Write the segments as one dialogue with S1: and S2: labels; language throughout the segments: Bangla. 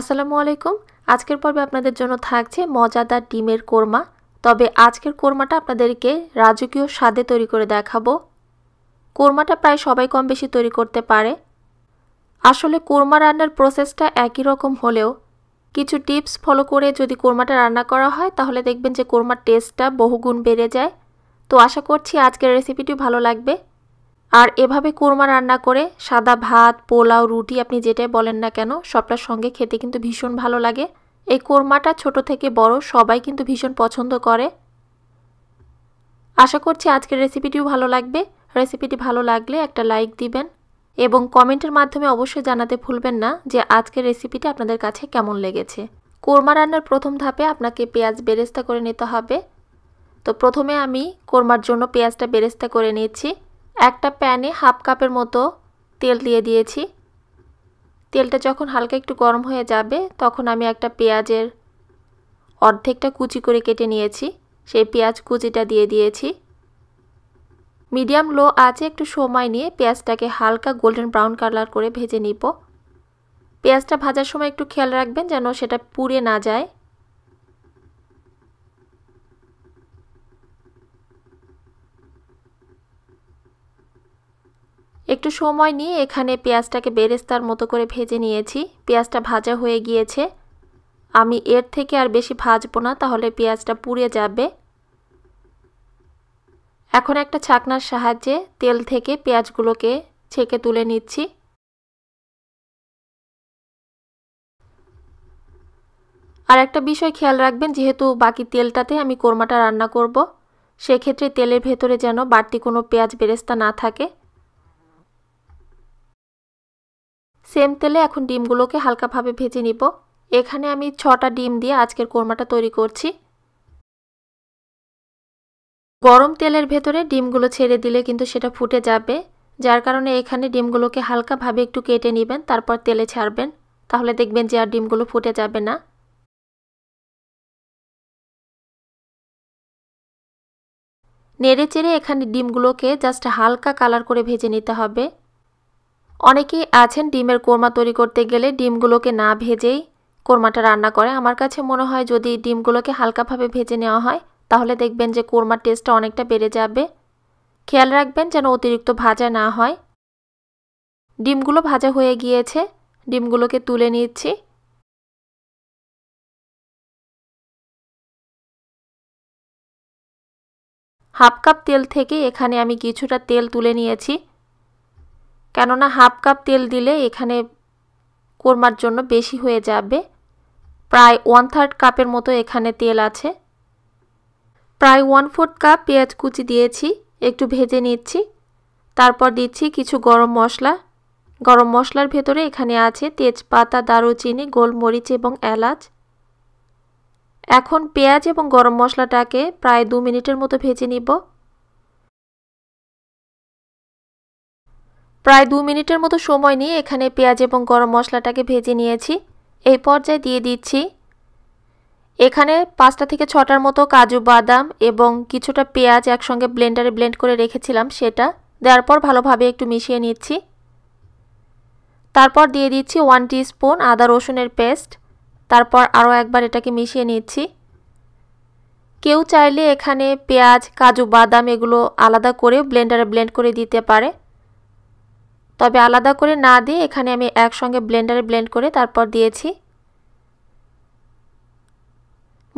S1: আসসালামু আলাইকুম আজকের পর্বে আপনাদের জন্য থাকছে মজাদার ডিমের কোরমা তবে আজকের
S2: কোরমাটা আপনাদেরকে রাজকীয় স্বাদে তৈরি করে দেখাবো কোরমাটা প্রায় সবাই কম বেশি তৈরি করতে পারে আসলে কোরমা রান্নার প্রসেসটা একই রকম হলেও কিছু টিপস ফলো করে যদি কোরমাটা রান্না করা হয় তাহলে দেখবেন যে কোরমার টেস্টটা বহুগুণ বেড়ে যায় তো আশা করছি আজকের রেসিপিটি ভালো লাগবে আর এভাবে কোরমা রান্না করে সাদা ভাত পোলাও রুটি আপনি যেটাই বলেন না কেন সবটার সঙ্গে খেতে কিন্তু ভীষণ ভালো লাগে এই কোরমাটা ছোট থেকে বড় সবাই কিন্তু ভীষণ পছন্দ করে আশা করছি আজকের রেসিপিটিও ভালো লাগবে রেসিপিটি ভালো লাগলে একটা লাইক দিবেন এবং কমেন্টের মাধ্যমে অবশ্যই জানাতে ভুলবেন না যে আজকের রেসিপিটি আপনাদের কাছে কেমন লেগেছে কোরমা রান্নার প্রথম ধাপে আপনাকে পেঁয়াজ বেরেস্তা করে নিতে হবে তো প্রথমে আমি কোরমার জন্য পেঁয়াজটা বেরেস্তা করে নিয়েছি একটা প্যানে হাফ কাপের মতো তেল দিয়ে দিয়েছি তেলটা যখন হালকা একটু গরম হয়ে যাবে তখন আমি একটা পেঁয়াজের অর্ধেকটা কুচি করে কেটে নিয়েছি সেই পেঁয়াজ কুচিটা দিয়ে দিয়েছি মিডিয়াম লো আছে একটু সময় নিয়ে পেঁয়াজটাকে হালকা গোল্ডেন ব্রাউন কালার করে ভেজে নিব পেঁয়াজটা ভাজার সময় একটু খেয়াল রাখবেন যেন সেটা পুড়ে না যায় একটু সময় নিয়ে এখানে পেঁয়াজটাকে বেরেস্তার মতো করে ভেজে নিয়েছি পেঁয়াজটা ভাজা হয়ে গিয়েছে আমি এর থেকে আর বেশি ভাজবো না তাহলে পেঁয়াজটা পুড়ে যাবে
S1: এখন একটা ছাকনার সাহায্যে তেল থেকে পেঁয়াজগুলোকে ছেঁকে তুলে নিচ্ছি
S2: আর একটা বিষয় খেয়াল রাখবেন যেহেতু বাকি তেলটাতে আমি কোরমাটা রান্না করব সেক্ষেত্রে তেলের ভেতরে যেন বাড়তি কোনো পেঁয়াজ বেরেস্তা না থাকে সেম তেলে এখন ডিমগুলোকে হালকাভাবে ভেজে নিব এখানে আমি ছটা ডিম দিয়ে আজকের কোরমাটা তৈরি করছি গরম তেলের ভেতরে ডিমগুলো ছেড়ে দিলে কিন্তু সেটা ফুটে যাবে যার কারণে
S1: এখানে ডিমগুলোকে হালকাভাবে একটু কেটে নেবেন তারপর তেলে ছাড়বেন তাহলে দেখবেন যে আর ডিমগুলো ফুটে যাবে না নেড়ে চেড়ে এখানে ডিমগুলোকে জাস্ট হালকা কালার করে ভেজে নিতে হবে
S2: অনেকেই আছেন ডিমের কোরমা তৈরি করতে গেলে ডিমগুলোকে না ভেজেই কোরমাটা রান্না করে আমার কাছে মনে হয় যদি ডিমগুলোকে হালকাভাবে ভেজে নেওয়া হয় তাহলে দেখবেন যে কোরমার টেস্টটা অনেকটা বেড়ে যাবে খেয়াল রাখবেন যেন অতিরিক্ত ভাজা না হয়
S1: ডিমগুলো ভাজা হয়ে গিয়েছে ডিমগুলোকে তুলে নিচ্ছি হাফ কাপ তেল থেকে এখানে আমি কিছুটা তেল তুলে নিয়েছি
S2: কেননা হাফ কাপ তেল দিলে এখানে কোরমার জন্য বেশি হয়ে যাবে প্রায় ওয়ান থার্ড কাপের মতো এখানে তেল আছে প্রায় ওয়ান ফোর্থ কাপ পেঁয়াজ কুচি দিয়েছি একটু ভেজে নিচ্ছি তারপর দিচ্ছি কিছু গরম মশলা গরম মশলার ভেতরে এখানে আছে তেজপাতা দারুচিনি গোলমরিচ এবং এলাচ এখন পেঁয়াজ এবং গরম মশলাটাকে প্রায় দু মিনিটের মতো ভেজে নিব প্রায় দু মিনিটের মতো সময় নিয়ে এখানে পেঁয়াজ এবং গরম মশলাটাকে ভেজে নিয়েছি এই পর্যায়ে দিয়ে দিচ্ছি এখানে পাঁচটা থেকে ছটার মতো কাজু বাদাম এবং কিছুটা পেঁয়াজ একসঙ্গে ব্লেন্ডারে ব্লেন্ড করে রেখেছিলাম সেটা দেওয়ার পর ভালোভাবে একটু মিশিয়ে নিচ্ছি তারপর দিয়ে দিচ্ছি ওয়ান স্পুন আদা রসুনের পেস্ট তারপর আরও একবার এটাকে মিশিয়ে নিচ্ছি কেউ চাইলে এখানে পেঁয়াজ কাজু বাদাম এগুলো আলাদা করে ব্লেন্ডারে ব্লেন্ড করে দিতে পারে তবে আলাদা করে না দিয়ে এখানে আমি একসঙ্গে ব্লেন্ডারে ব্লেন্ড করে তারপর দিয়েছি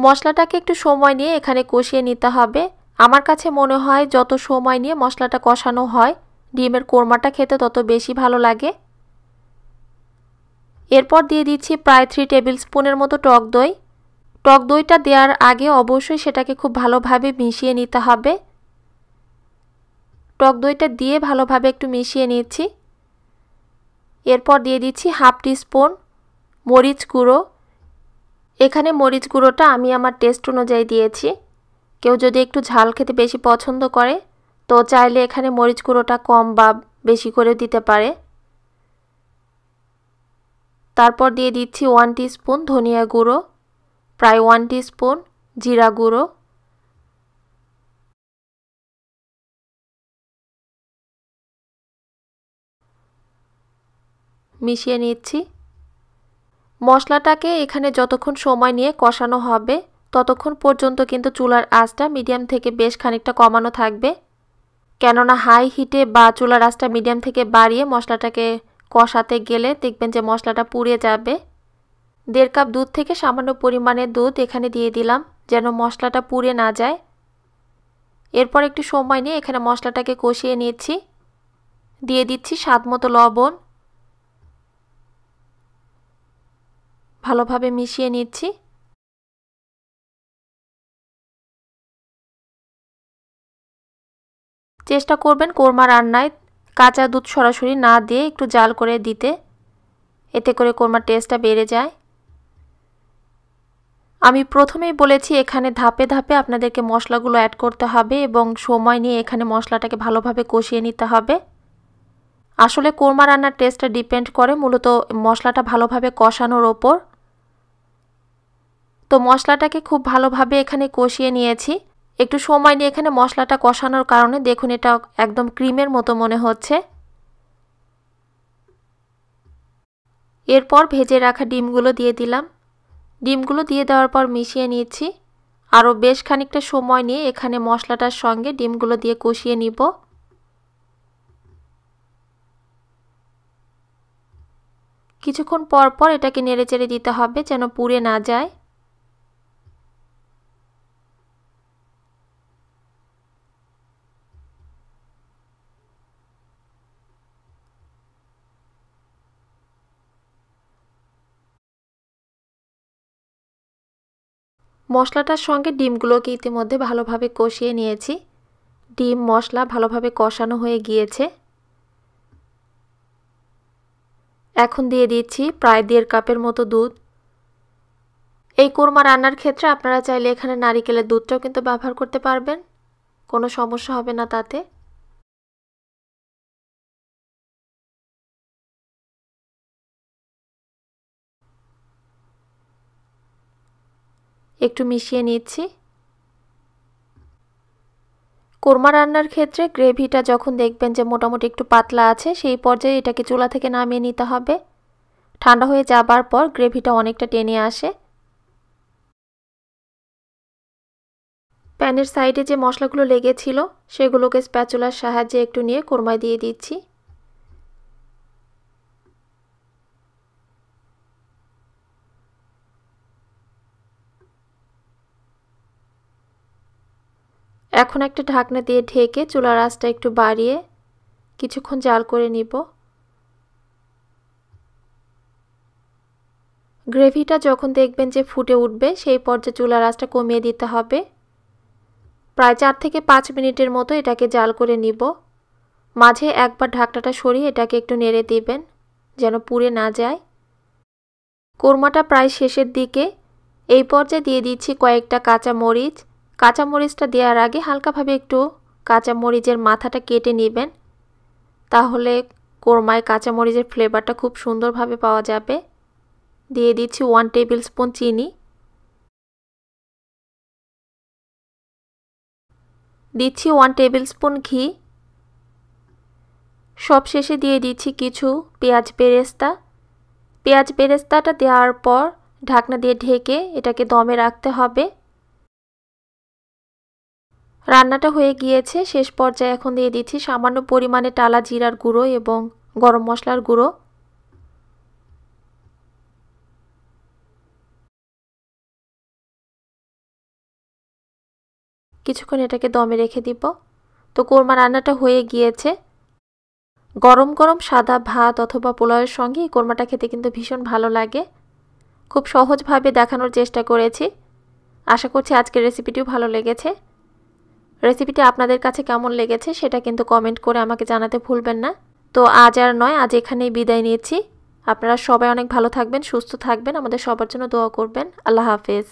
S2: মশলাটাকে একটু সময় নিয়ে এখানে কষিয়ে নিতে হবে আমার কাছে মনে হয় যত সময় নিয়ে মশলাটা কষানো হয় ডিমের কোরমাটা খেতে তত বেশি ভালো লাগে এরপর দিয়ে দিচ্ছি প্রায় থ্রি টেবিল স্পুনের মতো টক দই টক দইটা দেওয়ার আগে অবশ্যই সেটাকে খুব ভালোভাবে মিশিয়ে নিতে হবে টক দইটা দিয়ে ভালোভাবে একটু মিশিয়ে নিচ্ছি এরপর দিয়ে দিচ্ছি হাফ টিস্পুন মরিচ গুঁড়ো এখানে মরিচ গুঁড়োটা আমি আমার টেস্ট অনুযায়ী দিয়েছি কেউ যদি একটু ঝাল খেতে বেশি পছন্দ করে তো চাইলে এখানে মরিচ গুঁড়োটা কম বা বেশি করে দিতে পারে তারপর দিয়ে দিচ্ছি ওয়ান স্পুন
S1: ধনিয়া গুঁড়ো প্রায় ওয়ান স্পুন জিরা গুঁড়ো মিশিয়ে নিচ্ছি মশলাটাকে
S2: এখানে যতক্ষণ সময় নিয়ে কষানো হবে ততক্ষণ পর্যন্ত কিন্তু চুলার আঁচটা মিডিয়াম থেকে বেশ খানিকটা কমানো থাকবে কেননা হাই হিটে বা চুলার আঁচটা মিডিয়াম থেকে বাড়িয়ে মশলাটাকে কষাতে গেলে দেখবেন যে মশলাটা পুড়ে যাবে দেড় কাপ দুধ থেকে সামান্য পরিমাণে দুধ এখানে দিয়ে দিলাম যেন মশলাটা পুড়ে না যায় এরপর একটু সময় নিয়ে এখানে মশলাটাকে কষিয়ে নিয়েছি দিয়ে দিচ্ছি
S1: স্বাদ মতো লবণ ভালোভাবে মিশিয়ে নিচ্ছি চেষ্টা করবেন কোরমা রান্নায় কাঁচা দুধ সরাসরি
S2: না দিয়ে একটু জাল করে দিতে এতে করে কোরমার টেস্টটা বেড়ে যায় আমি প্রথমেই বলেছি এখানে ধাপে ধাপে আপনাদেরকে মশলাগুলো অ্যাড করতে হবে এবং সময় নিয়ে এখানে মশলাটাকে ভালোভাবে কষিয়ে নিতে হবে আসলে কোরমা রান্নার টেস্টটা ডিপেন্ড করে মূলত মশলাটা ভালোভাবে কষানোর ওপর তো মশলাটাকে খুব ভালোভাবে এখানে কষিয়ে নিয়েছি একটু সময় নিয়ে এখানে মশলাটা কষানোর কারণে দেখুন এটা একদম ক্রিমের মতো মনে হচ্ছে এরপর ভেজে রাখা ডিমগুলো দিয়ে দিলাম ডিমগুলো দিয়ে দেওয়ার পর মিশিয়ে নিয়েছি আরও বেশ খানিকটা সময় নিয়ে এখানে মশলাটার সঙ্গে ডিমগুলো দিয়ে কষিয়ে নিব কিছুক্ষণ পর পর এটাকে নেড়ে চেড়ে দিতে হবে যেন পুড়ে না যায়
S1: মশলাটার সঙ্গে ডিমগুলোকে ইতিমধ্যে ভালোভাবে কষিয়ে
S2: নিয়েছি ডিম মশলা ভালোভাবে কষানো হয়ে গিয়েছে এখন দিয়ে দিচ্ছি প্রায় দেড় কাপের মতো দুধ এই কোরমা রান্নার ক্ষেত্রে আপনারা চাইলে এখানে নারিকেলের দুধটাও কিন্তু ব্যবহার করতে পারবেন
S1: কোনো সমস্যা হবে না তাতে একটু মিশিয়ে নিচ্ছি
S2: কোরমা রান্নার ক্ষেত্রে গ্রেভিটা যখন দেখবেন যে মোটামুটি একটু পাতলা আছে সেই পর্যায়ে এটাকে চুলা থেকে নামিয়ে নিতে হবে ঠান্ডা হয়ে যাবার পর গ্রেভিটা অনেকটা টেনে আসে প্যানের সাইডে যে মশলাগুলো লেগেছিল সেগুলোকে স্প্যাচুলার সাহায্যে একটু নিয়ে কোরমায় দিয়ে দিচ্ছি এখন একটা ঢাকনা দিয়ে ঢেকে চুলার আঁচটা একটু বাড়িয়ে কিছুক্ষণ জাল করে নিব গ্রেভিটা যখন দেখবেন যে ফুটে উঠবে সেই পর্যায়ে চুলার আঁচটা কমিয়ে দিতে হবে প্রায় চার থেকে পাঁচ মিনিটের মতো এটাকে জাল করে নিব মাঝে একবার ঢাকনাটা সরিয়ে এটাকে একটু নেড়ে দিবেন যেন পুড়ে না যায় কোরমাটা প্রায় শেষের দিকে এই পর্যায়ে দিয়ে দিচ্ছি কয়েকটা কাঁচা মরিচ কাঁচামরিচটা দেওয়ার আগে হালকাভাবে একটু কাঁচামরিচের মাথাটা কেটে নেবেন তাহলে
S1: কোরমায় কাঁচামরিচের ফ্লেভারটা খুব সুন্দরভাবে পাওয়া যাবে দিয়ে দিচ্ছি ওয়ান টেবিল স্পুন চিনি দিচ্ছি ওয়ান টেবিল স্পুন ঘি সব শেষে দিয়ে
S2: দিচ্ছি কিছু পেঁয়াজ বেরেস্তা পেঁয়াজ বেরেস্তাটা দেওয়ার পর ঢাকনা দিয়ে ঢেকে এটাকে দমে রাখতে হবে রান্নাটা হয়ে গিয়েছে শেষ পর্যায়ে এখন দিয়ে দিচ্ছি সামান্য পরিমাণে টালা জিরার গুঁড়ো এবং
S1: গরম মশলার গুঁড়ো কিছুক্ষণ এটাকে দমে রেখে দিব তো কোরমা রান্নাটা হয়ে গিয়েছে গরম গরম
S2: সাদা ভাত অথবা পোলাওয়ের সঙ্গে এই কোরমাটা খেতে কিন্তু ভীষণ ভালো লাগে খুব সহজভাবে দেখানোর চেষ্টা করেছি আশা করছি আজকের রেসিপিটিও ভালো লেগেছে রেসিপিটি আপনাদের কাছে কেমন লেগেছে সেটা কিন্তু কমেন্ট করে আমাকে জানাতে ভুলবেন না তো আজ আর নয় আজ এখানেই বিদায় নিয়েছি আপনারা সবাই অনেক ভালো থাকবেন সুস্থ থাকবেন আমাদের সবার জন্য দোয়া
S1: করবেন আল্লাহ হাফেজ